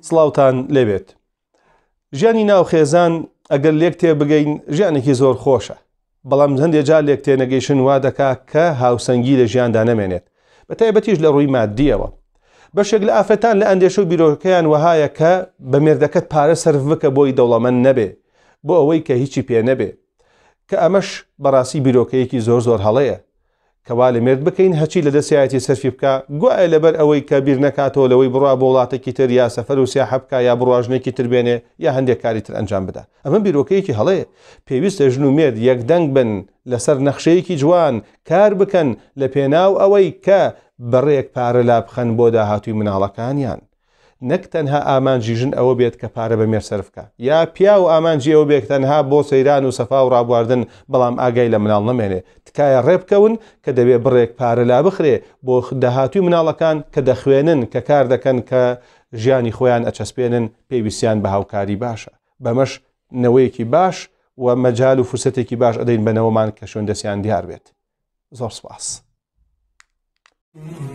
سلااوان لێبێت. ژیانی ناو خێزان ئەگەر لێک تێ بگەین ژیانێکی زۆر خۆشە. بەڵام هەندێک جا لێک تێنەگەیشن وا دەکا کە هاوسەنگی لە ژیاندا نەمێنێت بە تایبەتیش لە ڕووی مادیەوە. بەشێک لە ئافرەتان لە ئەندێش و بیرۆکەکەیان وهایە کە بە مێردەکەت پارە سرف بکە بۆی دەوڵەمەند نەبێ بۆ ئەوەی کە هیچی پێ نەبێ کە ئەمەش بەڕاستی بیرۆکەیەکی زۆر زۆر هەڵەیە کەوا لە مرد بکەین هەچی لە دەسیایەتی سەرفی بکە گوایە لەبەر ئەوەی کە بیر نەکاتەوە لەوەی بڕوا بۆ وڵاتێکی تر یا سەفەر و سیاح بکە یا بڕواژنێکی تربێنێ یا هەندێک کاری تر ئەنجام بدا ئەمە بیرۆکەیەکی هەڵەیە پێویستە ژن و مرد یەکدەنگ بن لەسەر نەخشەیەکی جوان کار بکەن لە پێناو ئەوەی کە بەڕێک پارە لا بخەن بۆ داهاتوی مناڵەکانیان نەک تەنها ئامانجی ژن ئەوە بێت کە پارە بە مێرسەر بکە یا پیا و ئامانجی ئەوە بێت تەنها بۆ سەیران و سەفا و ڕابواردن بەڵام ئاگای لە مناڵ نەمێنێ تکایە ڕێبکەون کە دەبێت بڕێک پارە لا بخرێ بۆ داهاتوی مناڵەکان کە دەخوێنن کە کار دەکەن کە ژیانی خۆیان ئەچەسپێنن پێویستیان بە هاوکاری باشە بەمەش نەوەیەکی باش و مەجال و فرسەتێکی باش ئەدەین بەنەوەمان کە شوێن دەستیان دیار بێت زۆر سپاس. Mm-hmm.